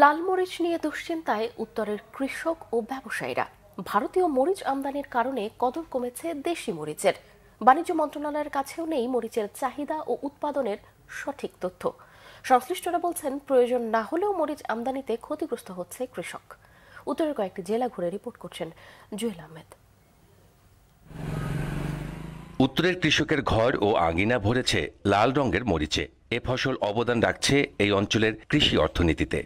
লালমরিচ নিয়ে দুশ্চিন্তায় উত্তরের কৃষক ও ব্যবসায়ীরা ভারতীয় মরিচ আমদানির কারণে কদর কমেছে দেশি মরিচের বাণিজ্য মন্ত্রণালয়ের কাছেও নেই মরিচের চাহিদা ও উৎপাদনের সঠিক তথ্য সংশ্লিষ্টরা বলছেন প্রয়োজন না হলেও মরিচ আমদানিতে ক্ষতিগ্রস্ত হচ্ছে কৃষক উত্তরের কয়েকটি জেলা ঘুরে রিপোর্ট করছেন জুয়েল আহমেদ উত্তরের কৃষকের ঘর ও আঙিনা ভরেছে লাল রঙের মরিচে এ ফসল অবদান রাখছে এই অঞ্চলের কৃষি অর্থনীতিতে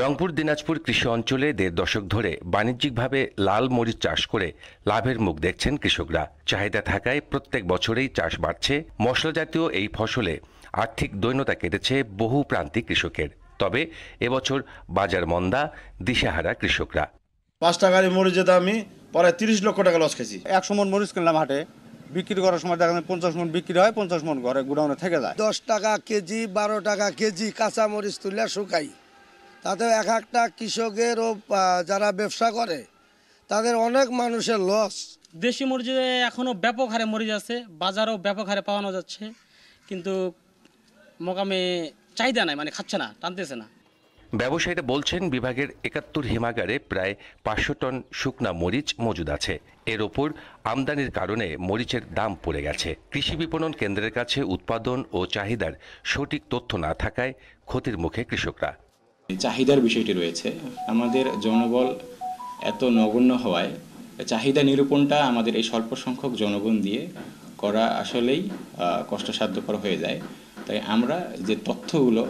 রংপুর দিনাজপুর কৃষি অঞ্চলে দেড় দশক ধরে বাণিজ্যিকভাবে লাল মরিচ চাষ করে লাভের মুখ দেখছেন কৃষকরা চাহিদা থাকায় প্রত্যেক বছরেই চাষ বাড়ছে মশলা জাতীয় এই ফসলে আর্থিক দৈন্যতা কেটেছে বহু প্রান্তিক কৃষকের তবে এবছর বাজার মন্দা দিশাহারা কৃষকরা পাঁচ টাকার মরিচের দামি প্রায় তিরিশ লক্ষ টাকা লস খেয়েছি একশো মন মরিচ কিনলাম হাটে বিক্রি করার সময় দেখা যায় পঞ্চাশ মন বিক্রি হয় পঞ্চাশ মন ঘরে গুডাউনে থেকে যায় দশ টাকা কেজি বারো টাকা কেজি কাঁচা মরিচ তুলে শুকাই তাতে এক একটা কৃষকেরও যারা ব্যবসা করে তাদের অনেক মানুষের লস দেশি মরিচ এখনও ব্যাপক হারে মরিচ আছে বাজারও ব্যাপক হারে পাওয়ানো যাচ্ছে কিন্তু মোকামে চাহিদা নাই মানে খাচ্ছে না টানতেছে না ব্যবসায়ীরা বলছেন বিভাগের একাত্তর হিমাগারে প্রায় পাঁচশো টন শুকনা মরিচ মজুদ আছে এর ওপর আমদানির কারণে মরিচের দাম পড়ে গেছে কৃষি বিপণন কেন্দ্রের কাছে উৎপাদন ও চাহিদার সঠিক তথ্য না থাকায় ক্ষতির মুখে কৃষকরা চাহিদার বিষয়টি রয়েছে আমাদের জনবল এত নগণ্য হওয়ায় চাহিদা নিরূপণটা আমাদের এই স্বল্প সংখ্যক জনগণ দিয়ে করা আসলেই কষ্টসাধ্যকর হয়ে যায় তাই আমরা যে তথ্যগুলো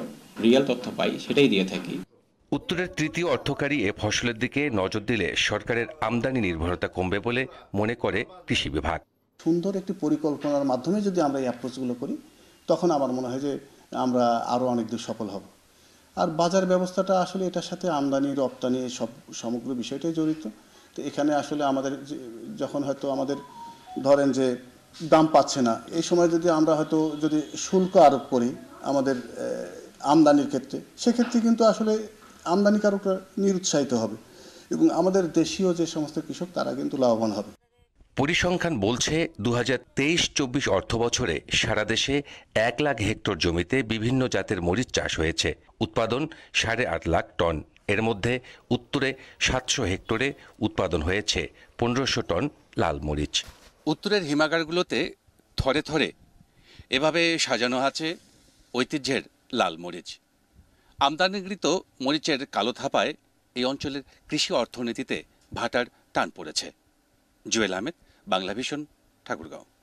রিয়েল তথ্য পাই সেটাই দিয়ে থাকি উত্তরের তৃতীয় অর্থকারী এ ফসলের দিকে নজর দিলে সরকারের আমদানি নির্ভরতা কমবে বলে মনে করে কৃষি বিভাগ সুন্দর একটি পরিকল্পনার মাধ্যমে যদি আমরা এই অ্যাপ্রোচগুলো করি তখন আমার মনে হয় যে আমরা আরও অনেক দূর সফল হব আর বাজার ব্যবস্থাটা আসলে এটার সাথে আমদানি রপ্তানি সব সমগ্র বিষয়টাই জড়িত তো এখানে আসলে আমাদের যখন হয়তো আমাদের ধরেন যে দাম পাচ্ছে না এই সময় যদি আমরা হয়তো যদি শুল্ক আরোপ করি আমাদের আমদানির ক্ষেত্রে সেক্ষেত্রে কিন্তু আসলে আমদানিকারকরা নিরুৎসাহিত হবে এবং আমাদের দেশীয় যে সমস্ত কৃষক তারা কিন্তু লাভবান হবে পরিসংখ্যান বলছে দু হাজার তেইশ চব্বিশ অর্থ বছরে সারা দেশে এক লাখ হেক্টর জমিতে বিভিন্ন জাতের মরিচ চাষ হয়েছে উৎপাদন সাড়ে আট লাখ টন এর মধ্যে উত্তরে সাতশো হেক্টরে উৎপাদন হয়েছে পনেরোশো টন লাল মরিচ উত্তরের হিমাগারগুলোতে থরে থরে এভাবে সাজানো আছে ঐতিহ্যের লাল মরিচ আমদানিকৃত মরিচের কালো থাপায় এই অঞ্চলের কৃষি অর্থনীতিতে ভাটার টান পড়েছে জুয়েল আহমেদ বাংলা ঠাকুরগাঁও